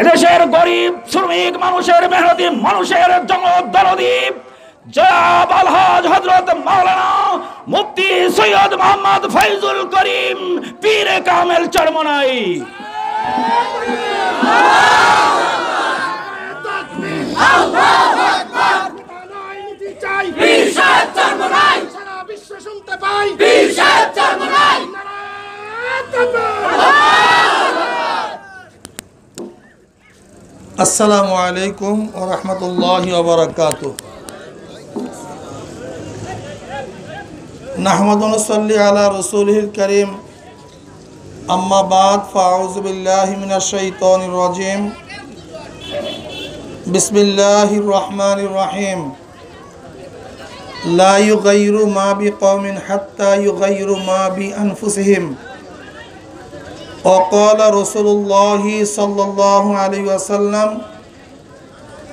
এদেশের গরিব শ্রমিক মানুষের মেহনতি মানুষের জনদীপ জয়াব আলহাজ হজরত মাওলানা মুফতি সৈয়দ করিম কামেল পাই আসসালামু আলাইকুম ও রহমতুল্লাহ ওবরাকাত নাহমদনসল্লি আলা রসুলহিল করিম আম্মাবাদ ফাউজবিল্লাহমিনাশাইতনিরজিম বিসমিল্লাহ রহমান রহিম লা ইউগাইরু মা বি কওমিন হাত্তা ইউগাইরু মা বি আনফুসিহিম وقال رسول الله صلى الله عليه وسلم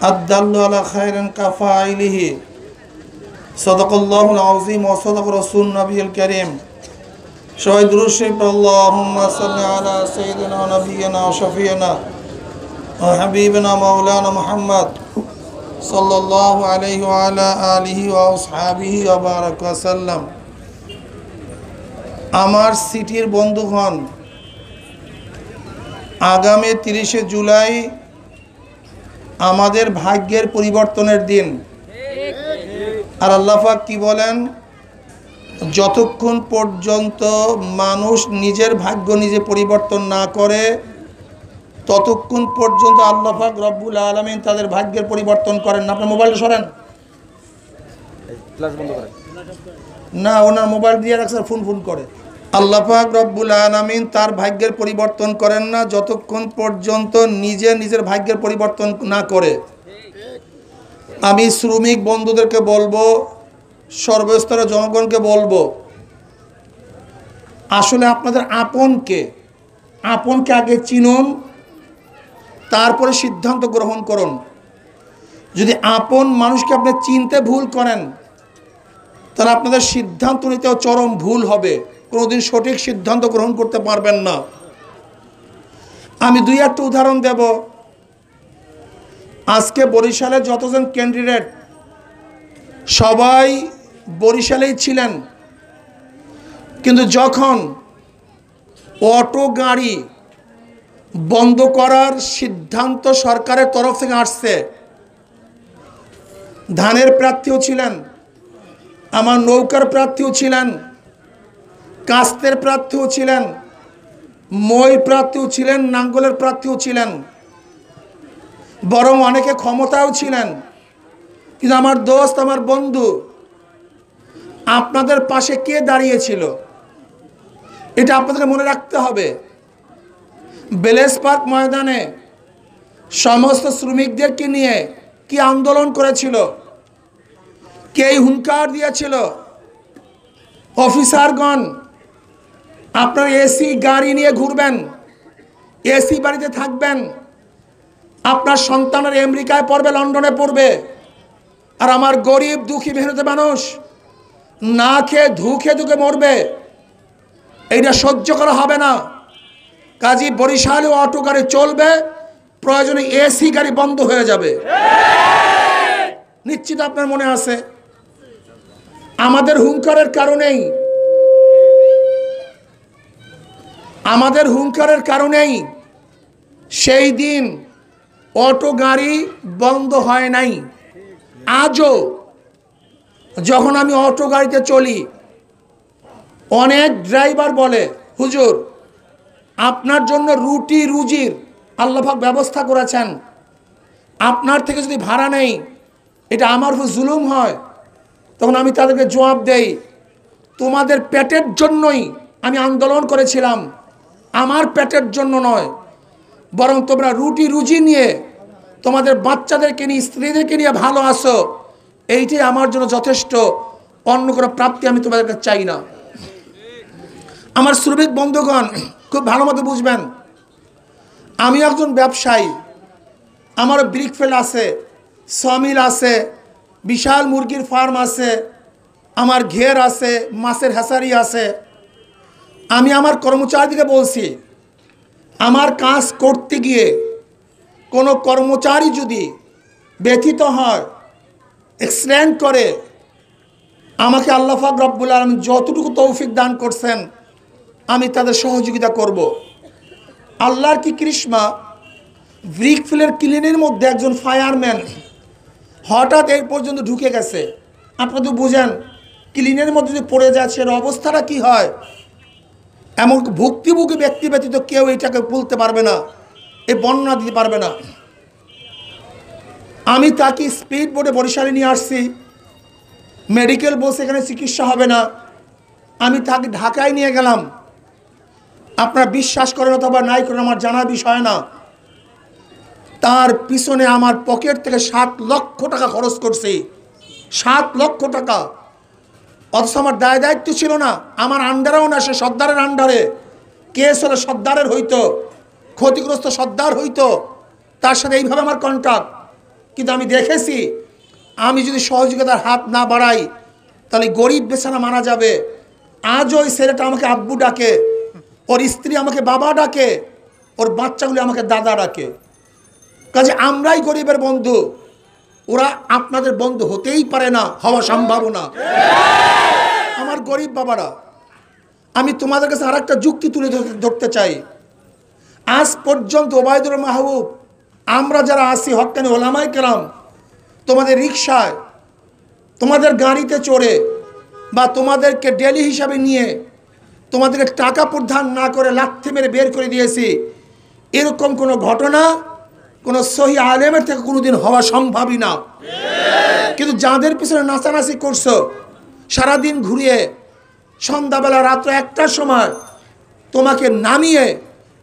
الدل على خير كفاعله صدق الله العظيم وصدق رسول النبي الكريم شهد رشد اللهم صل على سيدنا ونبينا وشفينا وحبيبنا مولانا محمد صلى الله عليه وعلى آله وأصحابه وبارك وسلم আমার সিটির বন্ধুগণ আগামী তিরিশে জুলাই আমাদের ভাগ্যের পরিবর্তনের দিন আর আল্লাহাক কি বলেন যতক্ষণ পর্যন্ত মানুষ নিজের ভাগ্য নিজে পরিবর্তন না করে ততক্ষণ পর্যন্ত আল্লাহাক রব্বুল আলমিন তাদের ভাগ্যের পরিবর্তন করেন না আপনার মোবাইল সরেন না ওনার মোবাইল দিয়ে রাখছে ফোন ফোন করে আল্লাপাক রব্বুল আলমিন তার ভাগ্যের পরিবর্তন করেন না যতক্ষণ পর্যন্ত নিজে নিজের ভাগ্যের পরিবর্তন না করে আমি শ্রমিক বন্ধুদেরকে বলবো সর্বস্তরের জনগণকে বলবো আসলে আপনাদের আপনকে আপনকে আগে চিনুন তারপরে সিদ্ধান্ত গ্রহণ করুন যদি আপন মানুষকে আপনি চিনতে ভুল করেন তাহলে আপনাদের সিদ্ধান্ত নিতেও চরম ভুল হবে কোনোদিন সঠিক সিদ্ধান্ত গ্রহণ করতে পারবেন না আমি দুই একটা উদাহরণ দেব আজকে বরিশালে যতজন ক্যান্ডিডেট সবাই বরিশালেই ছিলেন কিন্তু যখন অটো গাড়ি বন্ধ করার সিদ্ধান্ত সরকারের তরফ থেকে আসছে ধানের প্রার্থীও ছিলেন আমার নৌকার প্রার্থীও ছিলেন কাস্তের প্রার্থীও ছিলেন মই প্রার্থীও ছিলেন নাঙ্গলের প্রার্থীও ছিলেন বরং অনেকে ক্ষমতাও ছিলেন কিন্তু আমার দোস্ত আমার বন্ধু আপনাদের পাশে কে দাঁড়িয়েছিল এটা আপনাদের মনে রাখতে হবে বেলেস পার্ক ময়দানে সমস্ত শ্রমিকদেরকে নিয়ে কি আন্দোলন করেছিল কে হুঙ্কার দিয়েছিল অফিসারগণ আপনার এসি গাড়ি নিয়ে ঘুরবেন এসি বাড়িতে থাকবেন আপনার সন্তানের আমেরিকায় পড়বে লন্ডনে পড়বে আর আমার গরিব দুঃখী মেহনতি মানুষ না খেয়ে ধুখে ধুকে মরবে এইটা সহ্য করা হবে না কাজী বরিশালে অটো গাড়ি চলবে প্রয়োজনে এসি গাড়ি বন্ধ হয়ে যাবে নিশ্চিত আপনার মনে আছে আমাদের হুঙ্কারের কারণেই আমাদের হুঙ্কারের কারণেই সেই দিন অটো গাড়ি বন্ধ হয় নাই আজও যখন আমি অটো গাড়িতে চলি অনেক ড্রাইভার বলে হুজুর আপনার জন্য রুটি রুজির আল্লাহাক ব্যবস্থা করেছেন আপনার থেকে যদি ভাড়া নেই এটা আমার উপর জুলুম হয় তখন আমি তাদেরকে জবাব দেই তোমাদের পেটের জন্যই আমি আন্দোলন করেছিলাম আমার পেটের জন্য নয় বরং তোমরা রুটি রুজি নিয়ে তোমাদের বাচ্চাদেরকে নিয়ে স্ত্রীদেরকে নিয়ে ভালো আসো এইটাই আমার জন্য যথেষ্ট অন্য কোনো প্রাপ্তি আমি তোমাদের কাছে চাই না আমার শ্রমিক বন্ধুগণ খুব ভালো মতো বুঝবেন আমি একজন ব্যবসায়ী আমার ব্রিকফেল আছে সমিল আছে বিশাল মুরগির ফার্ম আছে আমার ঘের আছে মাছের হেসারি আছে আমি আমার কর্মচারীদেরকে বলছি আমার কাজ করতে গিয়ে কোনো কর্মচারী যদি ব্যথিত হয় এক্সিডেন্ট করে আমাকে ফাক রব্বুল আলম যতটুকু তৌফিক দান করছেন আমি তাদের সহযোগিতা করব। আল্লাহর কি কৃষ্ণা ব্রিকফিলের ক্লিনের মধ্যে একজন ফায়ারম্যান হঠাৎ এই পর্যন্ত ঢুকে গেছে আপনাদের তো বুঝেন ক্লিনের মধ্যে যদি পড়ে যায় সের অবস্থাটা কি হয় এমন ভুক্তিভোগী ব্যক্তি ব্যতীত কেউ এটাকে বলতে পারবে না এ বর্ণনা দিতে পারবে না আমি তাকে স্পিড বোর্ডে বরিশালে নিয়ে আসছি মেডিকেল বসে এখানে চিকিৎসা হবে না আমি তাকে ঢাকায় নিয়ে গেলাম আপনারা বিশ্বাস করেন অথবা নাই করেন আমার জানার বিষয় না তার পিছনে আমার পকেট থেকে সাত লক্ষ টাকা খরচ করছে সাত লক্ষ টাকা অথচ আমার দায় দায়িত্ব ছিল না আমার আন্ডারেও না সে সর্দারের আন্ডারে কেস হলে সর্দারের হইতো ক্ষতিগ্রস্ত সর্দার হইতো তার সাথে এইভাবে আমার কন্ট্যাক্ট কিন্তু আমি দেখেছি আমি যদি সহযোগিতার হাত না বাড়াই তাহলে গরিব বেছানা মারা যাবে আজ ওই ছেলেটা আমাকে আব্বু ডাকে ওর স্ত্রী আমাকে বাবা ডাকে ওর বাচ্চাগুলি আমাকে দাদা ডাকে কাজে আমরাই গরিবের বন্ধু ওরা আপনাদের বন্ধ হতেই পারে না হওয়া সম্ভাবনা আমার গরিব বাবারা আমি তোমাদের কাছে আর একটা যুক্তি তুলে ধরতে চাই আজ পর্যন্ত ওবায়দুর মাহবুব আমরা যারা আসি হকানি ওলামাই কেরাম তোমাদের রিক্সায় তোমাদের গাড়িতে চড়ে বা তোমাদেরকে ডেলি হিসাবে নিয়ে তোমাদেরকে টাকা প্রদান না করে লাথি মেরে বের করে দিয়েছি এরকম কোনো ঘটনা কোনো সহি আলেমের থেকে কোনোদিন হওয়া সম্ভবই না কিন্তু যাদের পিছনে নাচানাচি করছো সারাদিন ঘুরিয়ে সন্ধ্যাবেলা রাত্র একটার সময় তোমাকে নামিয়ে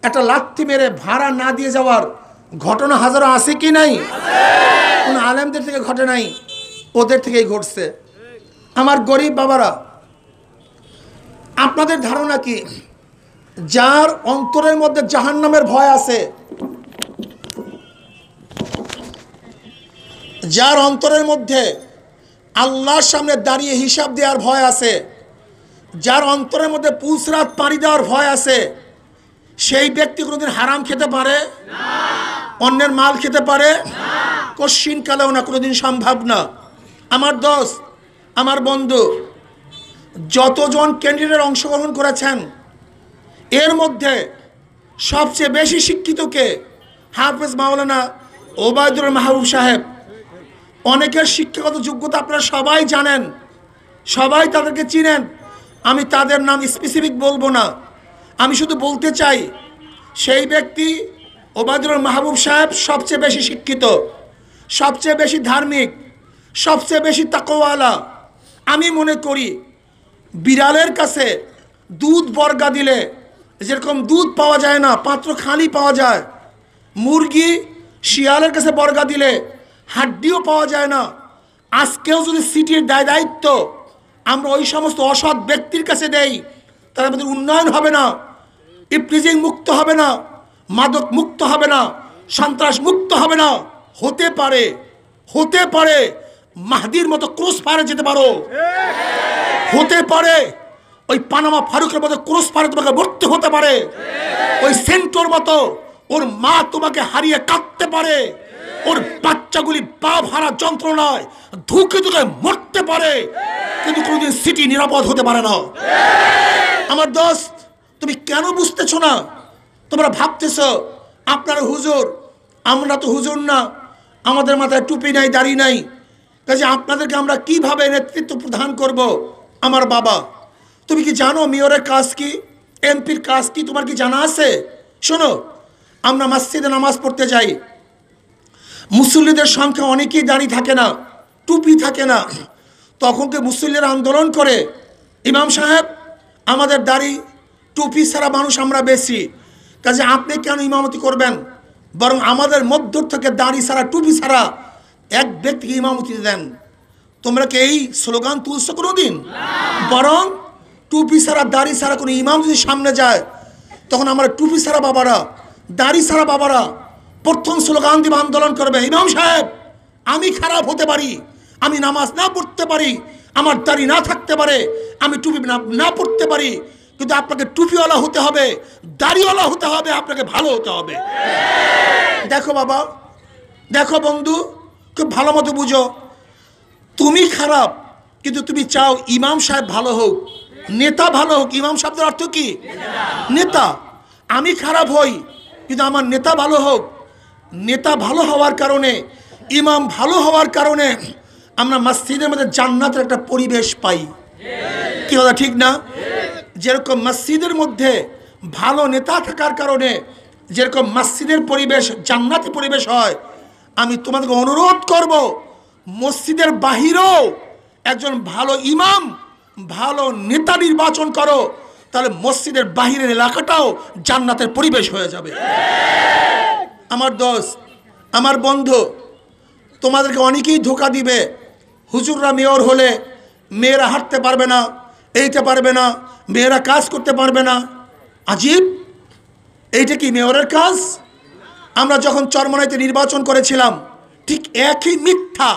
একটা লাত্তি মেরে ভাড়া না দিয়ে যাওয়ার ঘটনা হাজারো আছে কি নাই কোনো আলেমদের থেকে ঘটে নাই ওদের থেকেই ঘটছে আমার গরিব বাবারা আপনাদের ধারণা কি যার অন্তরের মধ্যে জাহান্নামের ভয় আছে যার অন্তরের মধ্যে আল্লাহর সামনে দাঁড়িয়ে হিসাব দেওয়ার ভয় আছে যার অন্তরের মধ্যে পুসরাত পাড়ি দেওয়ার ভয় আছে সেই ব্যক্তি কোনোদিন হারাম খেতে পারে অন্যের মাল খেতে পারে কশ্চিন কালেও না কোনোদিন সম্ভব না আমার দোষ আমার বন্ধু যতজন ক্যান্ডিডেট অংশগ্রহণ করেছেন এর মধ্যে সবচেয়ে বেশি শিক্ষিতকে হাফেজ মাওলানা ওবায়দুর মাহবুব সাহেব অনেকের শিক্ষাগত যোগ্যতা আপনারা সবাই জানেন সবাই তাদেরকে চিনেন আমি তাদের নাম স্পেসিফিক বলবো না আমি শুধু বলতে চাই সেই ব্যক্তি ওবায়দুল মাহবুব সাহেব সবচেয়ে বেশি শিক্ষিত সবচেয়ে বেশি ধার্মিক সবচেয়ে বেশি তাকোয়ালা আমি মনে করি বিড়ালের কাছে দুধ বর্গা দিলে যেরকম দুধ পাওয়া যায় না পাত্র খালি পাওয়া যায় মুরগি শিয়ালের কাছে বর্গা দিলে হাড্ডিও পাওয়া যায় না আজকেও যদি সিটির দায় দায়িত্ব আমরা ওই সমস্ত অসৎ ব্যক্তির কাছে দেই তারা আমাদের উন্নয়ন হবে না ইপ্রিজিং মুক্ত হবে না মাদক মুক্ত হবে না সন্ত্রাস মুক্ত হবে না হতে পারে হতে পারে মাহাদির মতো ক্রুশ ফায়ারে যেতে পারো হতে পারে ওই পানামা ফারুকের মতো ক্রুশ ফারে তোমাকে মরতে হতে পারে ওই সেন্টোর মতো ওর মা তোমাকে হারিয়ে কাঁদতে পারে ওর বাচ্চাগুলি পা ভাড়া যন্ত্রণায় ধুকে ধুকে মরতে পারে কিন্তু কোনোদিন সিটি নিরাপদ হতে পারে না আমার দোস্ত তুমি কেন বুঝতেছ না তোমরা ভাবতেছ আপনারা হুজুর আমরা তো হুজুর না আমাদের মাথায় টুপি নাই দাড়ি নাই কাজে আপনাদেরকে আমরা কিভাবে নেতৃত্ব প্রদান করব আমার বাবা তুমি কি জানো মেয়রের কাজ কি এমপির কাজ কি তোমার কি জানা আছে শোনো আমরা মসজিদে নামাজ পড়তে যাই মুসল্লিদের সংখ্যা অনেকেই দাঁড়িয়ে থাকে না টুপি থাকে না তখনকে মুসল্লিরা আন্দোলন করে ইমাম সাহেব আমাদের দাড়ি টুপি ছাড়া মানুষ আমরা বেশি কাজে আপনি কেন ইমামতি করবেন বরং আমাদের মধ্য থেকে দাড়ি ছাড়া টুপি ছাড়া এক ব্যক্তিকে ইমামতি দেন তোমরা কি এই স্লোগান তুলছ কোনো দিন বরং টুপি ছাড়া দাড়ি ছাড়া কোনো ইমাম যদি সামনে যায় তখন আমরা টুপি ছাড়া বাবারা দাড়ি ছাড়া বাবারা প্রথম স্লোগান দিব আন্দোলন করবে ইমাম সাহেব আমি খারাপ হতে পারি আমি নামাজ না পড়তে পারি আমার দাড়ি না থাকতে পারে আমি টুপি না পড়তে পারি কিন্তু আপনাকে টুপিওয়ালা হতে হবে দাড়িওয়ালা হতে হবে আপনাকে ভালো হতে হবে দেখো বাবা দেখো বন্ধু খুব ভালো মতো বুঝো তুমি খারাপ কিন্তু তুমি চাও ইমাম সাহেব ভালো হোক নেতা ভালো হোক ইমাম সাহেবদের অর্থ কি নেতা আমি খারাপ হই কিন্তু আমার নেতা ভালো হোক নেতা ভালো হওয়ার কারণে ইমাম ভালো হওয়ার কারণে আমরা মসজিদের মধ্যে জান্নাতের একটা পরিবেশ পাই কি কথা ঠিক না যেরকম মসজিদের মধ্যে ভালো নেতা থাকার কারণে যেরকম মসজিদের পরিবেশ জান্নাতি পরিবেশ হয় আমি তোমাদেরকে অনুরোধ করব মসজিদের বাহিরেও একজন ভালো ইমাম ভালো নেতা নির্বাচন করো তাহলে মসজিদের বাহিরের এলাকাটাও জান্নাতের পরিবেশ হয়ে যাবে আমার দোষ আমার বন্ধু তোমাদেরকে অনেকেই ধোকা দিবে হুজুররা মেয়র হলে মেয়েরা হাঁটতে পারবে না এইতে পারবে না মেয়েরা কাজ করতে পারবে না আজীব এইটা কি মেয়রের কাজ আমরা যখন চরমনাইতে নির্বাচন করেছিলাম ঠিক একই মিথ্যা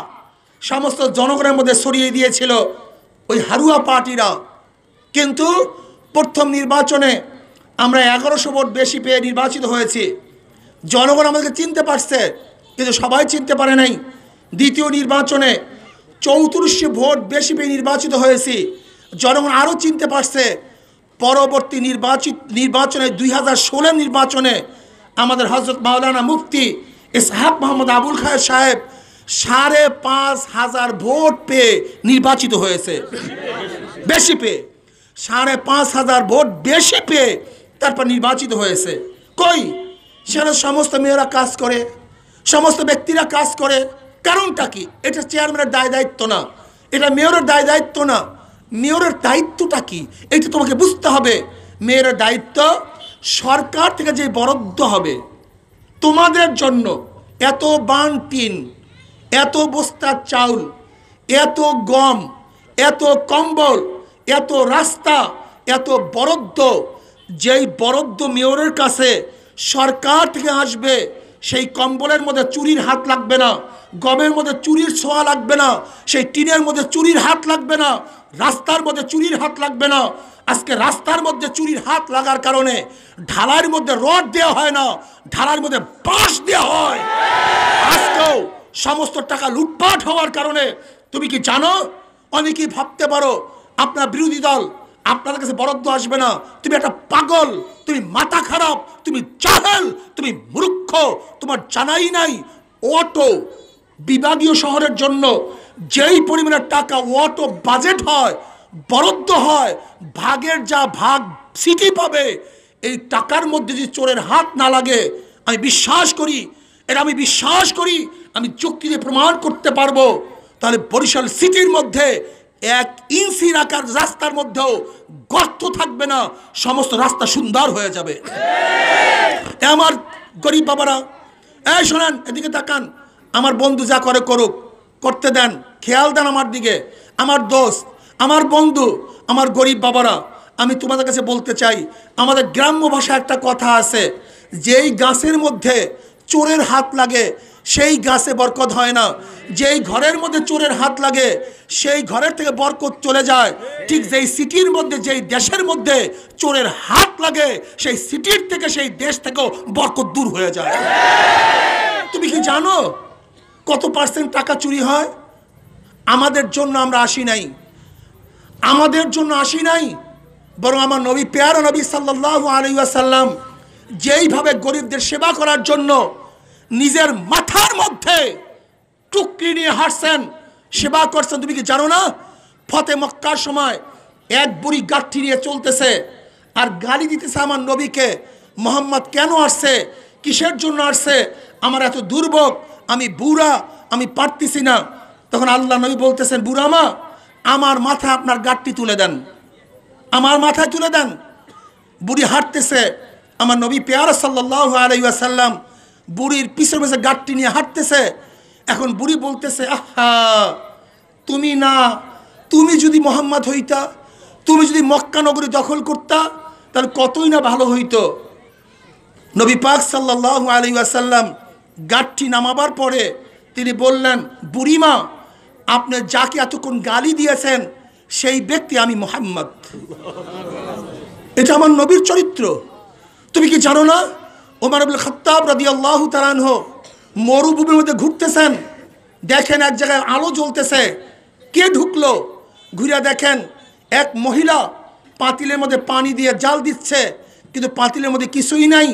সমস্ত জনগণের মধ্যে সরিয়ে দিয়েছিল ওই হারুয়া পার্টিরা কিন্তু প্রথম নির্বাচনে আমরা এগারোশো ভোট বেশি পেয়ে নির্বাচিত হয়েছি জনগণ আমাদেরকে চিনতে পারছে কিন্তু সবাই চিনতে পারে নাই দ্বিতীয় নির্বাচনে চৌত্রিশটি ভোট বেশি পেয়ে নির্বাচিত হয়েছি জনগণ আরও চিনতে পারছে পরবর্তী নির্বাচিত নির্বাচনে দুই হাজার ষোলের নির্বাচনে আমাদের হজরত মাওলানা মুফতি ইসহাক মোহাম্মদ আবুল খায় সাহেব সাড়ে পাঁচ হাজার ভোট পেয়ে নির্বাচিত হয়েছে বেশি পেয়ে সাড়ে পাঁচ হাজার ভোট বেশি পেয়ে তারপর নির্বাচিত হয়েছে কই সেখানে সমস্ত মেয়েরা কাজ করে সমস্ত ব্যক্তিরা কাজ করে কারণটা কি এটা চেয়ারম্যানের দায় দায়িত্ব না এটা মেয়রের দায় দায়িত্ব না মেয়রের দায়িত্বটা কি এটা তোমাকে বুঝতে হবে মেয়ের দায়িত্ব সরকার থেকে যে বরাদ্দ হবে তোমাদের জন্য এত বান টিন এত বস্তা চাউল এত গম এত কম্বল এত রাস্তা এত বরাদ্দ যেই বরাদ্দ মেয়রের কাছে সরকার থেকে আসবে সেই কম্বলের মধ্যে চুরির হাত লাগবে না গমের মধ্যে চুরির ছোঁয়া লাগবে না সেই টিনের মধ্যে চুরির হাত লাগবে না রাস্তার মধ্যে চুরির হাত লাগবে না আজকে রাস্তার মধ্যে চুরির হাত লাগার কারণে ঢালার মধ্যে রড দেওয়া হয় না ঢালার মধ্যে বাঁশ দেওয়া হয় আজকেও সমস্ত টাকা লুটপাট হওয়ার কারণে তুমি কি জানো অনেকেই ভাবতে পারো আপনার বিরোধী দল আপনাদের কাছে বরাদ্দ আসবে না তুমি একটা পাগল তুমি মাথা খারাপ তুমি জাহেল তুমি মূর্খ তোমার জানাই নাই অটো বিভাগীয় শহরের জন্য যেই পরিমাণের টাকা অটো বাজেট হয় বরাদ্দ হয় ভাগের যা ভাগ সিটি পাবে এই টাকার মধ্যে যদি চোরের হাত না লাগে আমি বিশ্বাস করি এটা আমি বিশ্বাস করি আমি চুক্তিতে প্রমাণ করতে পারবো তাহলে বরিশাল সিটির মধ্যে এক ইঞ্চি রাখার রাস্তার মধ্যেও গর্ত থাকবে না সমস্ত রাস্তা সুন্দর হয়ে যাবে আমার গরিব বাবারা এই শোনেন এদিকে তাকান আমার বন্ধু যা করে করুক করতে দেন খেয়াল দেন আমার দিকে আমার দোস্ত আমার বন্ধু আমার গরিব বাবারা আমি তোমাদের কাছে বলতে চাই আমাদের গ্রাম্য ভাষায় একটা কথা আছে যেই গাছের মধ্যে চোরের হাত লাগে সেই গাছে বরকত হয় না যেই ঘরের মধ্যে চোরের হাত লাগে সেই ঘরের থেকে বরকত চলে যায় ঠিক যেই সিটির মধ্যে যেই দেশের মধ্যে চোরের হাত লাগে সেই সিটির থেকে সেই দেশ থেকেও বরকত দূর হয়ে যায় তুমি কি জানো কত পার্সেন্ট টাকা চুরি হয় আমাদের জন্য আমরা আসি নাই আমাদের জন্য আসি নাই বরং আমার নবী পেয়ার নবী সাল্লাহ সাল্লাম যেইভাবে গরিবদের সেবা করার জন্য নিজের মাথার মধ্যে টুকরি নিয়ে হাঁটছেন সেবা করছেন তুমি কি জানো না ফতে মক্কার সময় এক বুড়ি গাঠি নিয়ে চলতেছে আর গালি দিতেছে আমার নবীকে মোহাম্মদ কেন আসছে কিসের জন্য আসছে আমার এত দুর্ভোগ আমি বুড়া আমি পারতেছি না তখন আল্লাহ নবী বলতেছেন বুড়া মা আমার মাথা আপনার গাঠটি তুলে দেন আমার মাথায় তুলে দেন বুড়ি হাঁটতেছে আমার নবী পেয়ার সাল্লাহ আলাইসাল্লাম বুড়ির পিছনে পিছনে গাঠটি নিয়ে হাঁটতেছে এখন বুড়ি বলতেছে আহা তুমি না তুমি যদি মোহাম্মদ হইতা তুমি যদি মক্কা নগরী দখল করতা তাহলে কতই না ভালো হইতো নবী পাক সাল্লাহ আলী আসাল্লাম গাঠটি নামাবার পরে তিনি বললেন বুড়িমা আপনি যাকে এতক্ষণ গালি দিয়েছেন সেই ব্যক্তি আমি মোহাম্মদ এটা আমার নবীর চরিত্র তুমি কি জানো না ওমর আবুল খত্তাব রাদি আল্লাহ তালানহ মরুভূমির মধ্যে ঘুরতেছেন দেখেন এক জায়গায় আলো জ্বলতেছে কে ঢুকলো ঘুরিয়া দেখেন এক মহিলা পাতিলের মধ্যে পানি দিয়ে জাল দিচ্ছে কিন্তু পাতিলের মধ্যে কিছুই নাই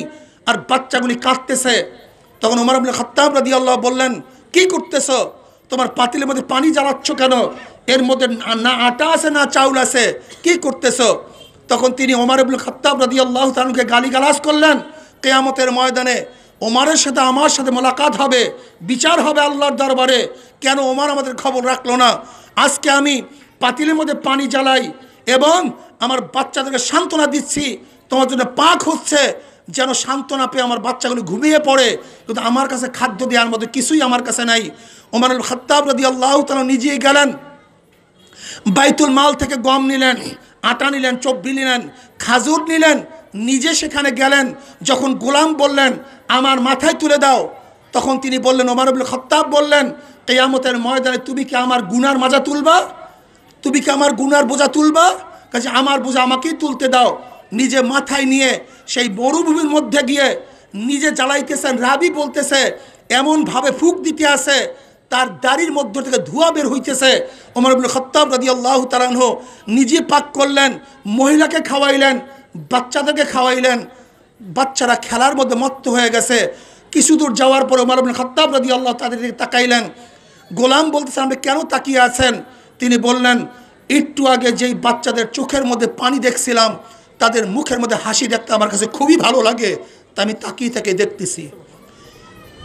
আর বাচ্চাগুলি কাঁদতেছে তখন ওমর আবুল খত্তাব রাদি আল্লাহ বললেন কি করতেছ তোমার পাতিলের মধ্যে পানি জ্বালাচ্ছ কেন এর মধ্যে না আটা আছে না চাউল আছে কি করতেছ তখন তিনি ওমর আবুল খত্তাব রাদি আল্লাহ তালুকে গালি গালাজ করলেন কেয়ামতের ময়দানে ওমারের সাথে আমার সাথে মোলাকাত হবে বিচার হবে আল্লাহর দরবারে কেন ওমার আমাদের খবর রাখলো না আজকে আমি পাতিলের মধ্যে পানি জ্বালাই এবং আমার বাচ্চাদেরকে সান্ত্বনা দিচ্ছি তোমার জন্য পাক হচ্ছে যেন সান্ত্বনা পেয়ে আমার বাচ্চাগুলো ঘুমিয়ে পড়ে কিন্তু আমার কাছে খাদ্য দেওয়ার মতো কিছুই আমার কাছে নাই ওমানুল খত্তাব রদি আল্লাহ তালা নিজেই গেলেন বাইতুল মাল থেকে গম নিলেন আটা নিলেন চব্বি নিলেন খাজুর নিলেন নিজে সেখানে গেলেন যখন গোলাম বললেন আমার মাথায় তুলে দাও তখন তিনি বললেন ওমার আবুল খত্তাব বললেন কেয়ামতের ময়দানে তুমি কি আমার গুনার মাজা তুলবা তুমি কি আমার গুনার বোঝা তুলবা কাজে আমার বোঝা আমাকেই তুলতে দাও নিজে মাথায় নিয়ে সেই মরুভূমির মধ্যে গিয়ে নিজে জ্বালাইতেছেন রাবি বলতেছে এমনভাবে ফুক দিতে আছে তার দাড়ির মধ্য থেকে ধোঁয়া বের হইতেছে ওমর আবুল খত্তাব রাজি আল্লাহ তালানহ নিজে পাক করলেন মহিলাকে খাওয়াইলেন বাচ্চাদেরকে খাওয়াইলেন বাচ্চারা খেলার মধ্যে মত্ত হয়ে গেছে কিছু দূর যাওয়ার পরে উমার আবিন খত্তাব রাজি আল্লাহ তাদের দিকে তাকাইলেন গোলাম বলতেছেন আপনি কেন তাকিয়ে আছেন তিনি বললেন একটু আগে যেই বাচ্চাদের চোখের মধ্যে পানি দেখছিলাম তাদের মুখের মধ্যে হাসি দেখতে আমার কাছে খুবই ভালো লাগে তা আমি তাকিয়ে তাকিয়ে দেখতেছি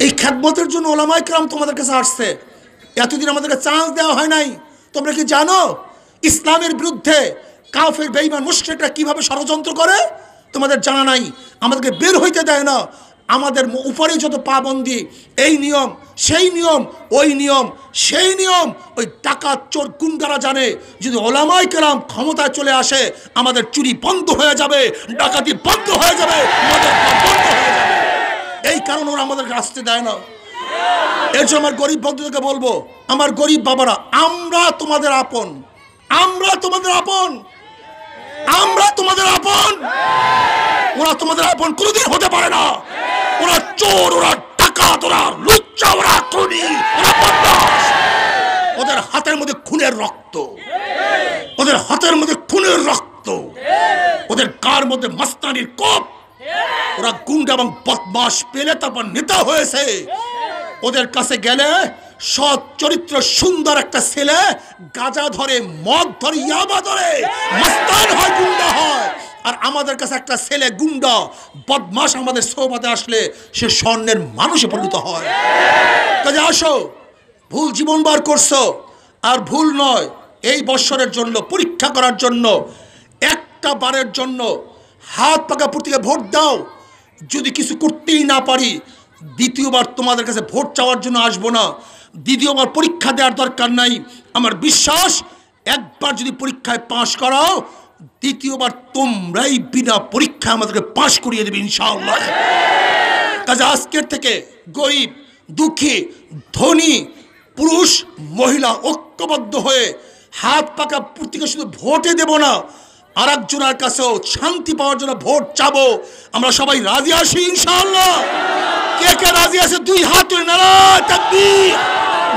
এই খ্যাতমতের জন্য ওলামাই ক্রাম তোমাদের কাছে আসছে এতদিন আমাদেরকে চান্স দেওয়া হয় নাই তোমরা কি জানো ইসলামের বিরুদ্ধে কাফের বেইমান মুশ্রেকরা কিভাবে ষড়যন্ত্র করে তোমাদের জানা নাই আমাদেরকে বের হইতে দেয় না আমাদের উপরে যত পাবন্দি এই নিয়ম সেই নিয়ম ওই নিয়ম সেই নিয়ম ওই টাকা চোর গুন্ডারা জানে যদি ওলামায় কেরাম ক্ষমতায় চলে আসে আমাদের চুরি বন্ধ হয়ে যাবে ডাকাতি বন্ধ হয়ে যাবে এই কারণ ওরা আমাদেরকে আসতে দেয় না এর জন্য আমার গরিব বন্ধুদেরকে বলবো আমার গরিব বাবারা আমরা তোমাদের আপন আমরা তোমাদের আপন আমরা তোমাদের আপন ওরা তোমাদের আপন কোনদিন হতে পারে না ওরা চোর ওরা টাকা তোরা লুচ্চা ওরা খুনি ওদের হাতের মধ্যে খুনের রক্ত ওদের হাতের মধ্যে খুনের রক্ত ওদের কার মধ্যে মাস্তানির কোপ ওরা গুন্ডা এবং বদমাস পেলে তারপর নেতা হয়েছে ওদের কাছে গেলে সৎ চরিত্র সুন্দর একটা ছেলে গাজা ধরে মদ ধরে ইয়াবা ধরে মস্তান হয় গুন্ডা হয় আর আমাদের কাছে একটা ছেলে গুন্ডা বদমাস আমাদের সৌবাদে আসলে সে স্বর্ণের মানুষে পরিণত হয় কাজে আসো ভুল জীবন বার করছো আর ভুল নয় এই বৎসরের জন্য পরীক্ষা করার জন্য একটা বারের জন্য হাত পাকা প্রতিকে ভোট দাও যদি কিছু করতেই না পারি দ্বিতীয়বার তোমাদের কাছে ভোট চাওয়ার জন্য আসবো না দ্বিতীয়বার পরীক্ষা দেওয়ার দরকার নাই আমার বিশ্বাস একবার যদি পরীক্ষায় পাশ করাও দ্বিতীয়বার তোমরাই বিনা পরীক্ষায় আমাদেরকে পাশ করিয়ে দেবে ইনশাআল্লাহ কাজে আজকের থেকে গরিব দুঃখী ধনী পুরুষ মহিলা ঐক্যবদ্ধ হয়ে হাত পাকা পুত্রীকে শুধু ভোটে দেব না আর একজনের কাছেও শান্তি পাওয়ার জন্য ভোট চাবো আমরা সবাই রাজি আসি ইনশাআল্লাহ কে কে রাজি আছে দুই হাত তুলে নারায় তাকবীর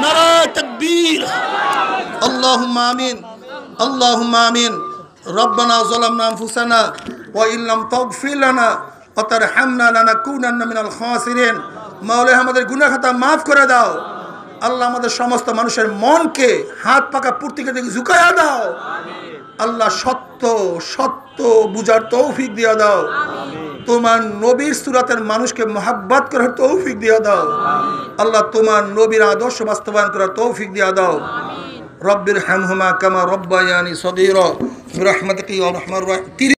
নারায় তাকবীর اللهم آمين اللهم آمين ربنا ظلمنا أنفسنا وإن لم تغفر لنا وترحمنا لنكونن من الخاسرين মাওলাই আমাদের গুনাহ খাতা মাফ করে দাও আল্লাহ আমাদের সমস্ত মানুষের মনকে হাত পাকা পূর্তিকে দেখে ঝুঁকাইয়া দাও আমিন আল্লাহ সত্য সত্য বুঝার তৌফিক দিয়া দাও তোমার নবীর সুরাতের মানুষকে মহাব্বাত করার তৌফিক দিয়া দাও আল্লাহ তোমার নবীর আদর্শ বাস্তবায়ন করার তৌফিক দিয়া দাও রব্বির হ্যামহুমা কামা রব্বায়ানি সদীর রহমত কি